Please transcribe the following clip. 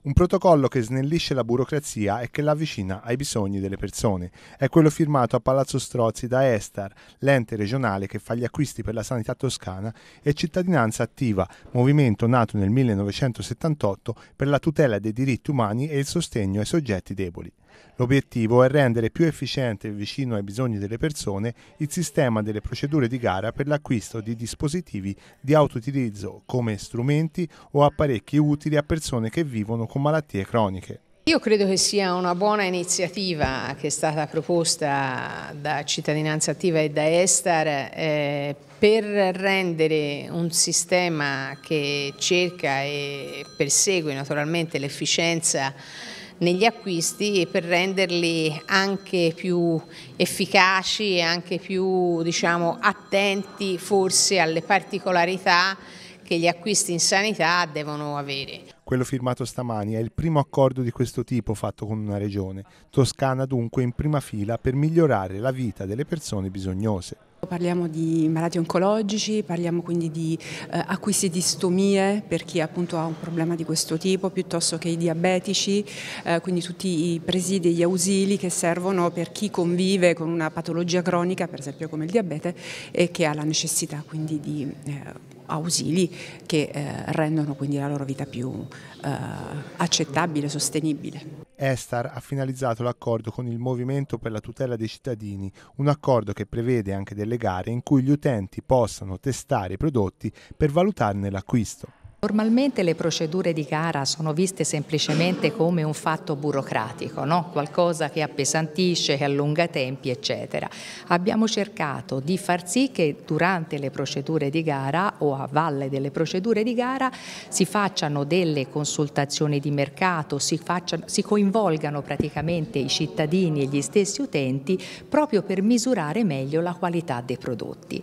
Un protocollo che snellisce la burocrazia e che l'avvicina ai bisogni delle persone. È quello firmato a Palazzo Strozzi da Estar, l'ente regionale che fa gli acquisti per la sanità toscana, e Cittadinanza Attiva, movimento nato nel 1978 per la tutela dei diritti umani e il sostegno ai soggetti deboli. L'obiettivo è rendere più efficiente e vicino ai bisogni delle persone il sistema delle procedure di gara per l'acquisto di dispositivi di autoutilizzo come strumenti o apparecchi utili a persone che vivono con malattie croniche. Io credo che sia una buona iniziativa che è stata proposta da Cittadinanza Attiva e da Estar eh, per rendere un sistema che cerca e persegue naturalmente l'efficienza negli acquisti e per renderli anche più efficaci e anche più diciamo, attenti forse alle particolarità che gli acquisti in sanità devono avere. Quello firmato stamani è il primo accordo di questo tipo fatto con una regione, Toscana dunque in prima fila per migliorare la vita delle persone bisognose. Parliamo di malati oncologici, parliamo quindi di eh, acquisti di stomie per chi appunto ha un problema di questo tipo, piuttosto che i diabetici, eh, quindi tutti i presidi e gli ausili che servono per chi convive con una patologia cronica, per esempio come il diabete, e che ha la necessità quindi di eh, ausili che eh, rendono quindi la loro vita più eh, accettabile, sostenibile. Estar ha finalizzato l'accordo con il Movimento per la tutela dei cittadini, un accordo che prevede anche delle gare in cui gli utenti possano testare i prodotti per valutarne l'acquisto. Normalmente le procedure di gara sono viste semplicemente come un fatto burocratico, no? qualcosa che appesantisce, che allunga tempi, eccetera. Abbiamo cercato di far sì che durante le procedure di gara o a valle delle procedure di gara si facciano delle consultazioni di mercato, si, facciano, si coinvolgano praticamente i cittadini e gli stessi utenti proprio per misurare meglio la qualità dei prodotti.